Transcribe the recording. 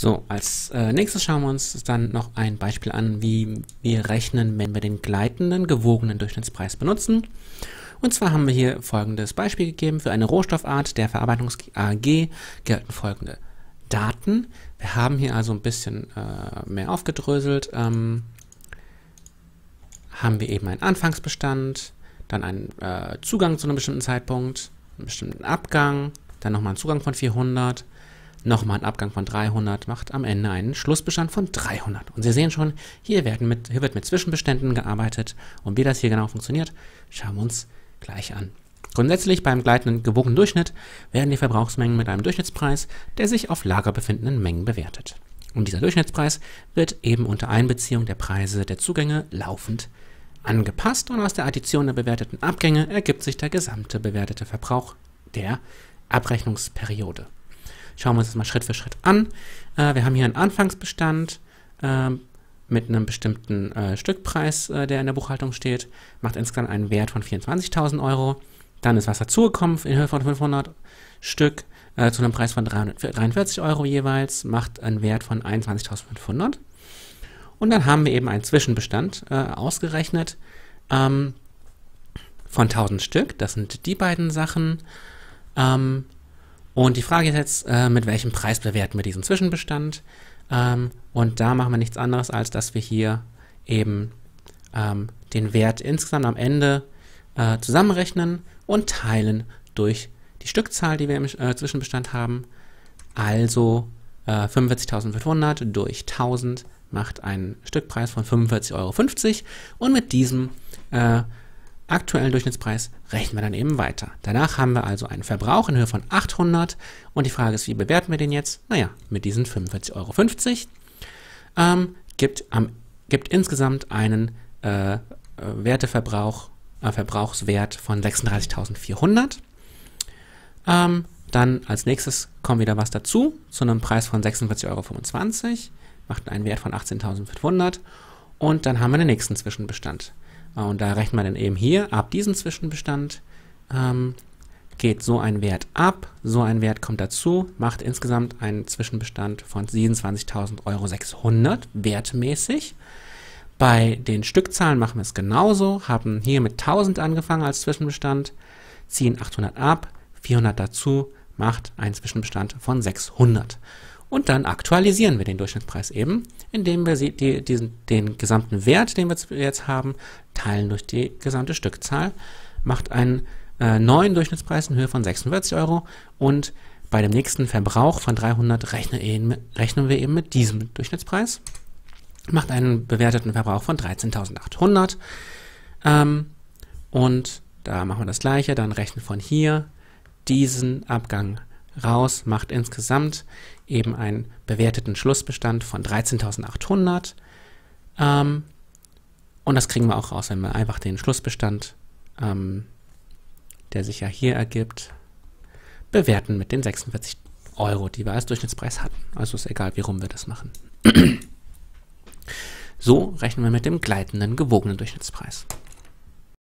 So, als äh, nächstes schauen wir uns dann noch ein Beispiel an, wie wir rechnen, wenn wir den gleitenden, gewogenen Durchschnittspreis benutzen. Und zwar haben wir hier folgendes Beispiel gegeben. Für eine Rohstoffart der Verarbeitungs AG gelten folgende Daten. Wir haben hier also ein bisschen äh, mehr aufgedröselt. Ähm, haben wir eben einen Anfangsbestand, dann einen äh, Zugang zu einem bestimmten Zeitpunkt, einen bestimmten Abgang, dann nochmal einen Zugang von 400, nochmal ein Abgang von 300 macht am Ende einen Schlussbestand von 300. Und Sie sehen schon, hier, werden mit, hier wird mit Zwischenbeständen gearbeitet und wie das hier genau funktioniert, schauen wir uns gleich an. Grundsätzlich beim gleitenden gebogenen Durchschnitt werden die Verbrauchsmengen mit einem Durchschnittspreis der sich auf Lager befindenden Mengen bewertet. Und dieser Durchschnittspreis wird eben unter Einbeziehung der Preise der Zugänge laufend angepasst und aus der Addition der bewerteten Abgänge ergibt sich der gesamte bewertete Verbrauch der Abrechnungsperiode. Schauen wir uns das mal Schritt für Schritt an. Äh, wir haben hier einen Anfangsbestand äh, mit einem bestimmten äh, Stückpreis, äh, der in der Buchhaltung steht, macht insgesamt einen Wert von 24.000 Euro. Dann ist was dazugekommen in Höhe von 500 Stück äh, zu einem Preis von 343 Euro jeweils, macht einen Wert von 21.500. Und dann haben wir eben einen Zwischenbestand äh, ausgerechnet ähm, von 1000 Stück. Das sind die beiden Sachen. Ähm, und die Frage ist jetzt, äh, mit welchem Preis bewerten wir diesen Zwischenbestand? Ähm, und da machen wir nichts anderes, als dass wir hier eben ähm, den Wert insgesamt am Ende äh, zusammenrechnen und teilen durch die Stückzahl, die wir im äh, Zwischenbestand haben. Also 45.500 äh, durch 1000 macht einen Stückpreis von 45,50 Euro. Und mit diesem äh, aktuellen Durchschnittspreis rechnen wir dann eben weiter. Danach haben wir also einen Verbrauch in Höhe von 800 und die Frage ist, wie bewerten wir den jetzt? Naja, mit diesen 45,50 Euro ähm, gibt, am, gibt insgesamt einen äh, äh Werteverbrauch, äh, Verbrauchswert von 36.400. Ähm, dann als nächstes kommt wieder was dazu, zu einem Preis von 46,25 Euro, macht einen Wert von 18.500 und dann haben wir den nächsten Zwischenbestand. Ah, und da rechnet man dann eben hier ab diesem Zwischenbestand ähm, geht so ein Wert ab, so ein Wert kommt dazu, macht insgesamt einen Zwischenbestand von 27.600 Euro wertmäßig. Bei den Stückzahlen machen wir es genauso, haben hier mit 1000 angefangen als Zwischenbestand, ziehen 800 ab, 400 dazu, macht einen Zwischenbestand von 600. Und dann aktualisieren wir den Durchschnittspreis eben, indem wir die, diesen, den gesamten Wert, den wir jetzt haben, teilen durch die gesamte Stückzahl, macht einen äh, neuen Durchschnittspreis in Höhe von 46 Euro und bei dem nächsten Verbrauch von 300 rechne, rechnen wir eben mit diesem Durchschnittspreis, macht einen bewerteten Verbrauch von 13.800 ähm, und da machen wir das gleiche, dann rechnen von hier diesen Abgang raus, macht insgesamt eben einen bewerteten Schlussbestand von 13.800. Ähm, und das kriegen wir auch raus, wenn wir einfach den Schlussbestand, ähm, der sich ja hier ergibt, bewerten mit den 46 Euro, die wir als Durchschnittspreis hatten. Also ist egal, wie rum wir das machen. so rechnen wir mit dem gleitenden, gewogenen Durchschnittspreis.